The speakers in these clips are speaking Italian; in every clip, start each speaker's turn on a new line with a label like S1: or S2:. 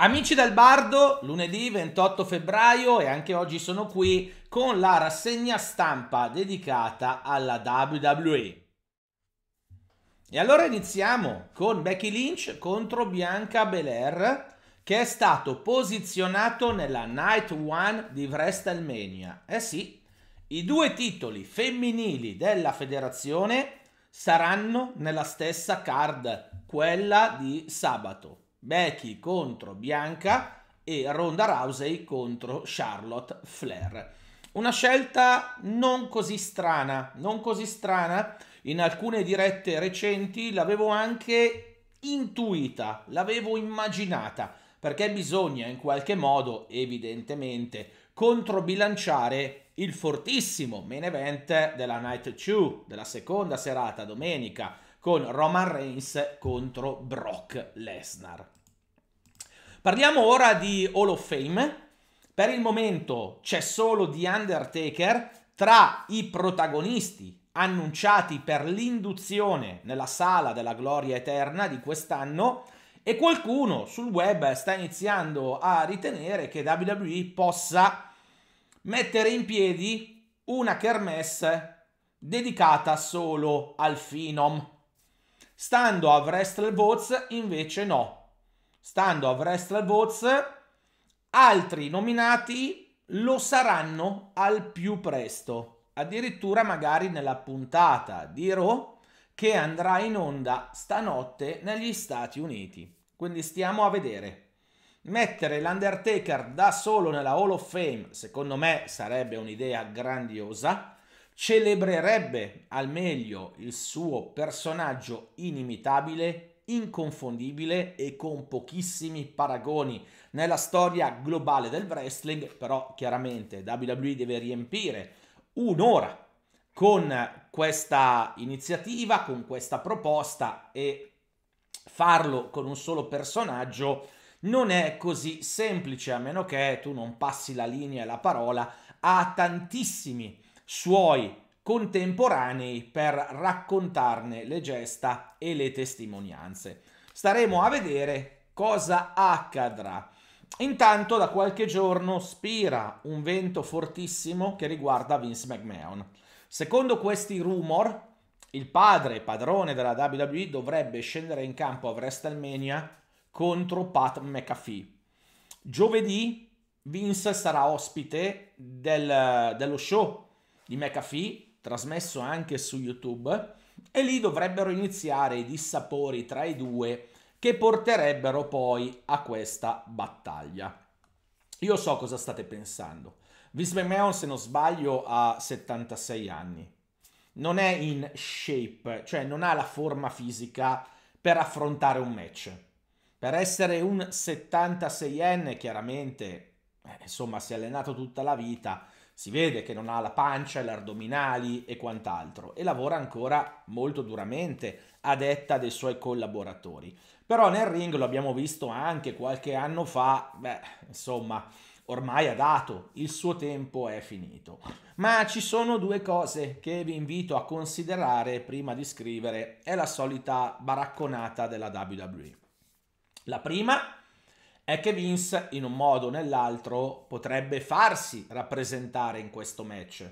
S1: Amici del Bardo, lunedì 28 febbraio e anche oggi sono qui con la rassegna stampa dedicata alla WWE. E allora iniziamo con Becky Lynch contro Bianca Belair che è stato posizionato nella Night One di WrestleMania. Eh sì, i due titoli femminili della federazione saranno nella stessa card, quella di sabato. Becky contro Bianca e Ronda Rousey contro Charlotte Flair. Una scelta non così strana, non così strana. In alcune dirette recenti l'avevo anche intuita, l'avevo immaginata, perché bisogna in qualche modo, evidentemente, controbilanciare il fortissimo main event della Night 2, della seconda serata domenica con Roman Reigns contro Brock Lesnar. Parliamo ora di Hall of Fame. Per il momento c'è solo The Undertaker tra i protagonisti annunciati per l'induzione nella sala della gloria eterna di quest'anno e qualcuno sul web sta iniziando a ritenere che WWE possa mettere in piedi una kermesse dedicata solo al Phenom Stando a WrestleVotes invece no. Stando a WrestleVotes altri nominati lo saranno al più presto, addirittura magari nella puntata di Raw che andrà in onda stanotte negli Stati Uniti. Quindi stiamo a vedere. Mettere l'Undertaker da solo nella Hall of Fame, secondo me, sarebbe un'idea grandiosa celebrerebbe al meglio il suo personaggio inimitabile, inconfondibile e con pochissimi paragoni nella storia globale del wrestling, però chiaramente WWE deve riempire un'ora con questa iniziativa, con questa proposta e farlo con un solo personaggio non è così semplice a meno che tu non passi la linea e la parola a tantissimi suoi contemporanei per raccontarne le gesta e le testimonianze. Staremo a vedere cosa accadrà. Intanto da qualche giorno spira un vento fortissimo che riguarda Vince McMahon. Secondo questi rumor, il padre, padrone della WWE, dovrebbe scendere in campo a WrestleMania contro Pat McAfee. Giovedì Vince sarà ospite del, dello show di McAfee, trasmesso anche su YouTube, e lì dovrebbero iniziare i dissapori tra i due che porterebbero poi a questa battaglia. Io so cosa state pensando. Vince McMahon, se non sbaglio, ha 76 anni. Non è in shape, cioè non ha la forma fisica per affrontare un match. Per essere un 76enne, chiaramente, eh, insomma, si è allenato tutta la vita, si vede che non ha la pancia, le addominali e quant'altro e lavora ancora molto duramente a detta dei suoi collaboratori. Però nel ring lo abbiamo visto anche qualche anno fa, beh, insomma, ormai ha dato, il suo tempo è finito. Ma ci sono due cose che vi invito a considerare prima di scrivere, è la solita baracconata della WWE. La prima è che Vince in un modo o nell'altro potrebbe farsi rappresentare in questo match.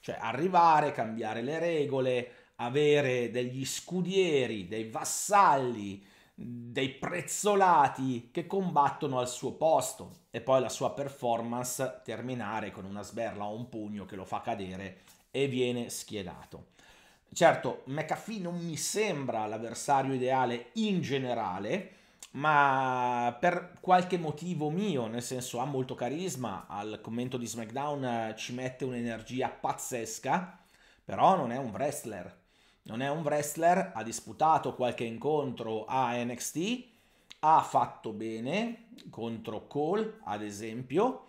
S1: Cioè arrivare, cambiare le regole, avere degli scudieri, dei vassalli, dei prezzolati che combattono al suo posto e poi la sua performance terminare con una sberla o un pugno che lo fa cadere e viene schiedato. Certo, McAfee non mi sembra l'avversario ideale in generale, ma per qualche motivo mio, nel senso ha molto carisma, al commento di SmackDown eh, ci mette un'energia pazzesca, però non è un wrestler. Non è un wrestler, ha disputato qualche incontro a NXT, ha fatto bene contro Cole, ad esempio,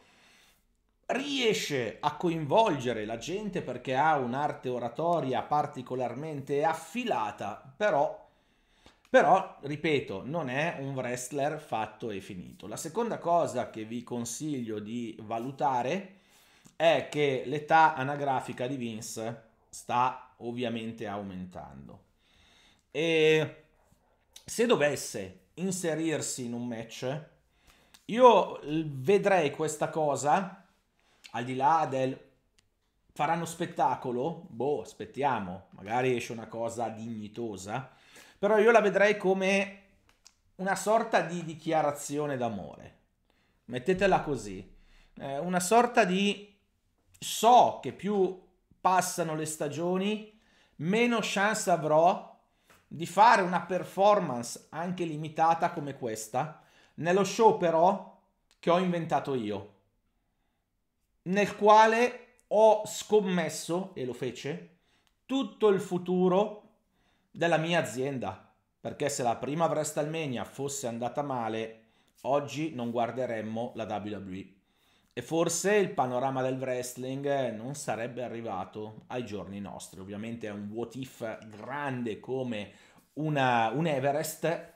S1: riesce a coinvolgere la gente perché ha un'arte oratoria particolarmente affilata, però però, ripeto, non è un wrestler fatto e finito. La seconda cosa che vi consiglio di valutare è che l'età anagrafica di Vince sta ovviamente aumentando. E se dovesse inserirsi in un match, io vedrei questa cosa, al di là del faranno spettacolo, boh, aspettiamo, magari esce una cosa dignitosa però io la vedrei come una sorta di dichiarazione d'amore. Mettetela così. Eh, una sorta di so che più passano le stagioni, meno chance avrò di fare una performance anche limitata come questa nello show però che ho inventato io, nel quale ho scommesso, e lo fece, tutto il futuro della mia azienda, perché se la prima WrestleMania fosse andata male, oggi non guarderemmo la WWE e forse il panorama del wrestling eh, non sarebbe arrivato ai giorni nostri. Ovviamente è un what if grande come una, un Everest,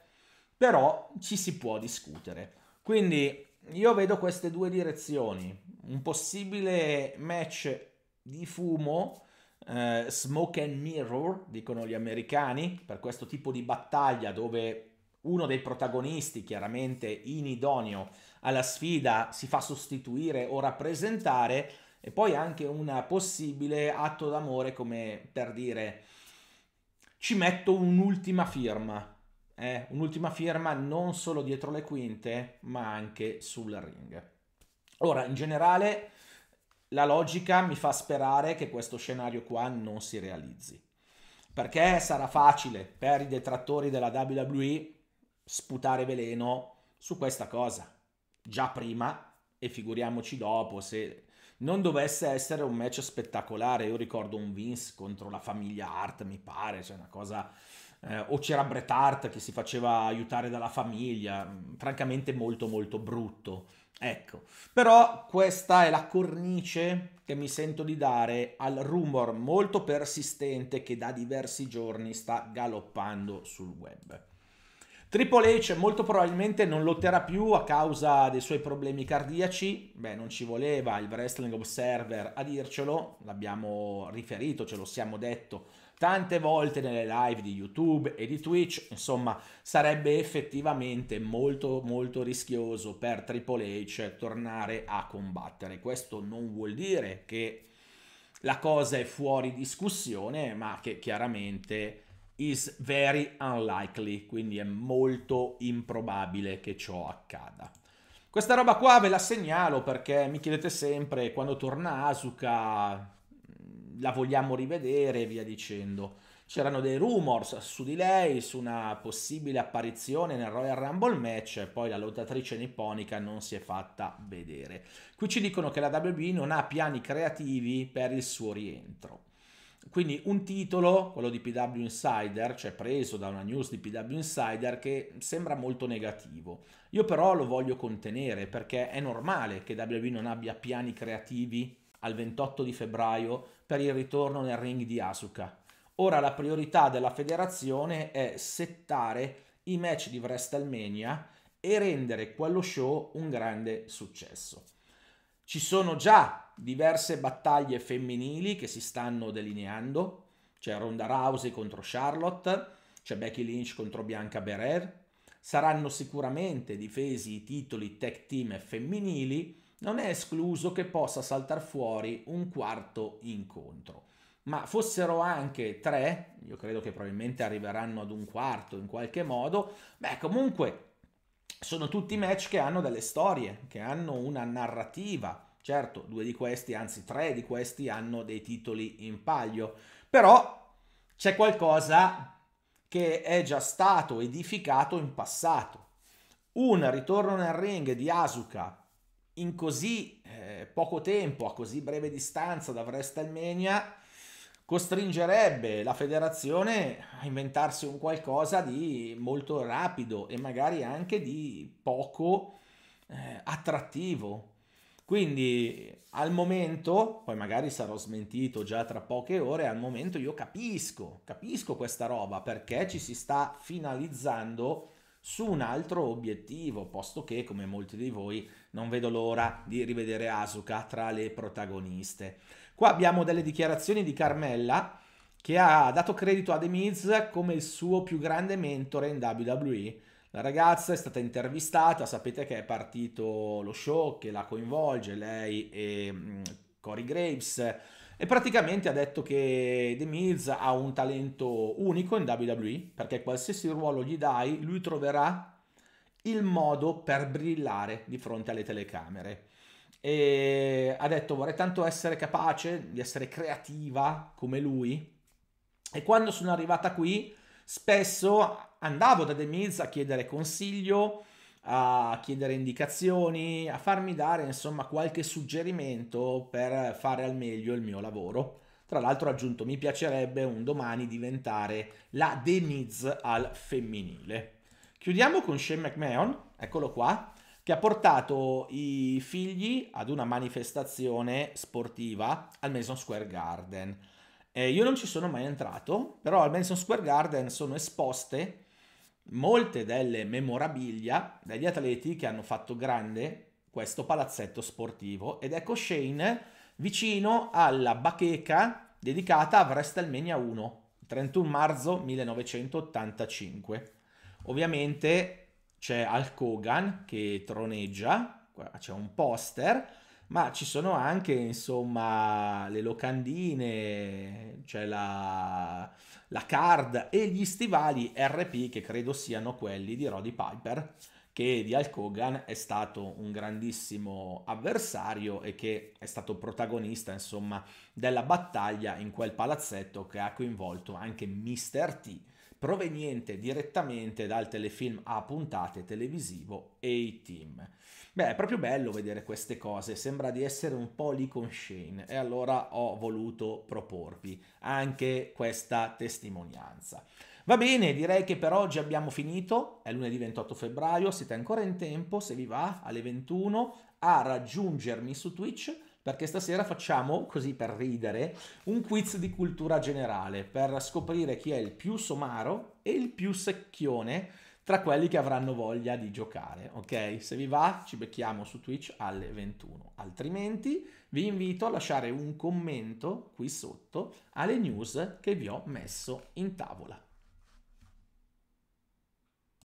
S1: però ci si può discutere. Quindi io vedo queste due direzioni, un possibile match di fumo eh, smoke and mirror, dicono gli americani, per questo tipo di battaglia dove uno dei protagonisti, chiaramente inidoneo alla sfida, si fa sostituire o rappresentare, e poi anche un possibile atto d'amore come per dire ci metto un'ultima firma, eh, un'ultima firma non solo dietro le quinte, ma anche sul ring. Ora, in generale, la logica mi fa sperare che questo scenario qua non si realizzi. Perché sarà facile per i detrattori della WWE sputare veleno su questa cosa. Già prima e figuriamoci dopo se non dovesse essere un match spettacolare. Io ricordo un Vince contro la famiglia Hart, mi pare, cioè una cosa eh, o c'era Bret Hart che si faceva aiutare dalla famiglia, mm, francamente molto molto brutto. Ecco, però questa è la cornice che mi sento di dare al rumor molto persistente che da diversi giorni sta galoppando sul web. Triple H molto probabilmente non lotterà più a causa dei suoi problemi cardiaci, beh non ci voleva il Wrestling Observer a dircelo, l'abbiamo riferito, ce lo siamo detto tante volte nelle live di YouTube e di Twitch, insomma sarebbe effettivamente molto molto rischioso per Triple H tornare a combattere. Questo non vuol dire che la cosa è fuori discussione, ma che chiaramente is very unlikely, quindi è molto improbabile che ciò accada. Questa roba qua ve la segnalo perché mi chiedete sempre quando torna Asuka la vogliamo rivedere e via dicendo. C'erano dei rumors su di lei, su una possibile apparizione nel Royal Rumble match, e poi la lottatrice nipponica non si è fatta vedere. Qui ci dicono che la WB non ha piani creativi per il suo rientro. Quindi un titolo, quello di PW Insider, cioè preso da una news di PW Insider, che sembra molto negativo. Io però lo voglio contenere perché è normale che WB non abbia piani creativi al 28 di febbraio per il ritorno nel ring di Asuka. Ora la priorità della federazione è settare i match di WrestleMania e rendere quello show un grande successo. Ci sono già diverse battaglie femminili che si stanno delineando, c'è Ronda Rousey contro Charlotte, c'è Becky Lynch contro Bianca Belair, saranno sicuramente difesi i titoli tech team femminili non è escluso che possa saltare fuori un quarto incontro. Ma fossero anche tre, io credo che probabilmente arriveranno ad un quarto in qualche modo, beh comunque sono tutti match che hanno delle storie, che hanno una narrativa. Certo, due di questi, anzi tre di questi hanno dei titoli in paglio. però c'è qualcosa che è già stato edificato in passato. Un ritorno nel ring di Asuka in così eh, poco tempo, a così breve distanza da WrestleMania, costringerebbe la federazione a inventarsi un qualcosa di molto rapido e magari anche di poco eh, attrattivo. Quindi al momento, poi magari sarò smentito già tra poche ore, al momento io capisco, capisco questa roba perché ci si sta finalizzando su un altro obiettivo, posto che, come molti di voi, non vedo l'ora di rivedere Asuka tra le protagoniste. Qua abbiamo delle dichiarazioni di Carmella che ha dato credito a The Miz come il suo più grande mentore in WWE. La ragazza è stata intervistata, sapete che è partito lo show che la coinvolge, lei e mm, Corey Graves e praticamente ha detto che The Miz ha un talento unico in WWE, perché qualsiasi ruolo gli dai, lui troverà il modo per brillare di fronte alle telecamere. E ha detto vorrei tanto essere capace di essere creativa come lui. E quando sono arrivata qui, spesso andavo da The Miz a chiedere consiglio, a chiedere indicazioni, a farmi dare insomma qualche suggerimento per fare al meglio il mio lavoro. Tra l'altro ho aggiunto mi piacerebbe un domani diventare la Denise al femminile. Chiudiamo con Shane McMahon, eccolo qua, che ha portato i figli ad una manifestazione sportiva al Mason Square Garden. Eh, io non ci sono mai entrato, però al Mason Square Garden sono esposte molte delle memorabilia degli atleti che hanno fatto grande questo palazzetto sportivo ed ecco Shane vicino alla bacheca dedicata a WrestleMania 1, 31 marzo 1985. Ovviamente c'è Hulk Hogan che troneggia, c'è un poster ma ci sono anche insomma le locandine, c'è cioè la, la card e gli stivali RP che credo siano quelli di Roddy Piper che di Hulk Hogan è stato un grandissimo avversario e che è stato protagonista insomma della battaglia in quel palazzetto che ha coinvolto anche Mr. T proveniente direttamente dal telefilm a puntate televisivo A-Team. Beh, è proprio bello vedere queste cose, sembra di essere un po' lì con Shane e allora ho voluto proporvi anche questa testimonianza. Va bene, direi che per oggi abbiamo finito, è lunedì 28 febbraio, siete ancora in tempo, se vi va, alle 21 a raggiungermi su Twitch perché stasera facciamo, così per ridere, un quiz di cultura generale per scoprire chi è il più somaro e il più secchione tra quelli che avranno voglia di giocare, ok? Se vi va ci becchiamo su Twitch alle 21, altrimenti vi invito a lasciare un commento qui sotto alle news che vi ho messo in tavola.